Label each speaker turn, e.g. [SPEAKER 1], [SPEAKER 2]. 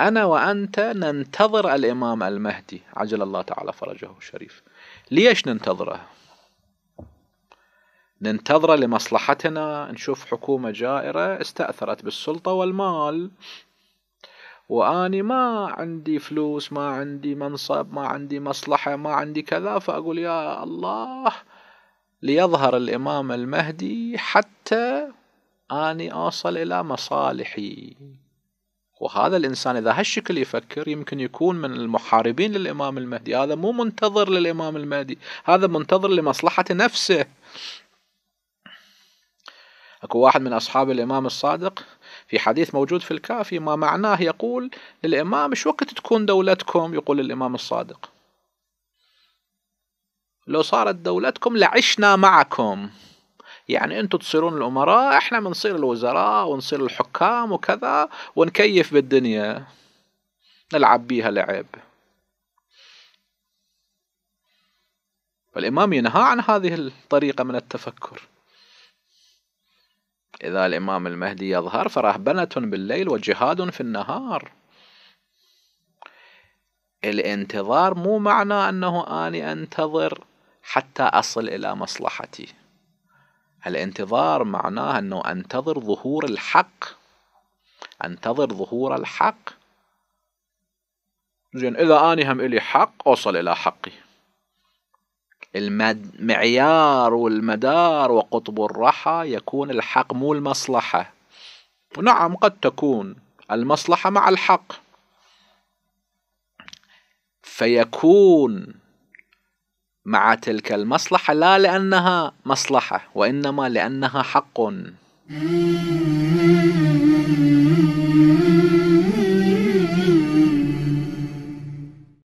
[SPEAKER 1] أنا وأنت ننتظر الإمام المهدي عجل الله تعالى فرجه الشريف ليش ننتظره ننتظره لمصلحتنا نشوف حكومة جائرة استأثرت بالسلطة والمال واني ما عندي فلوس ما عندي منصب ما عندي مصلحة ما عندي كذا فأقول يا الله ليظهر الإمام المهدي حتى أني أوصل إلى مصالحي وهذا الإنسان إذا هالشكل يفكر يمكن يكون من المحاربين للإمام المهدي هذا مو منتظر للإمام المهدي هذا منتظر لمصلحة نفسه أكو واحد من أصحاب الإمام الصادق في حديث موجود في الكافي ما معناه يقول للإمام شو وقت تكون دولتكم يقول الإمام الصادق لو صارت دولتكم لعشنا معكم يعني انتم تصيرون الامراء احنا بنصير الوزراء ونصير الحكام وكذا ونكيف بالدنيا نلعب بيها لعب فالإمام ينهى عن هذه الطريقة من التفكر إذا الإمام المهدي يظهر فرهبنة بالليل وجهاد في النهار الانتظار مو معنى أنه أني أنتظر حتى أصل إلى مصلحتي الانتظار معناه أنه أنتظر ظهور الحق أنتظر ظهور الحق زين إذا أني هم إلي حق أوصل إلى حقي المعيار والمدار وقطب الرحى يكون الحق مو المصلحة نعم قد تكون المصلحة مع الحق فيكون مع تلك المصلحة لا لأنها مصلحة وإنما لأنها حق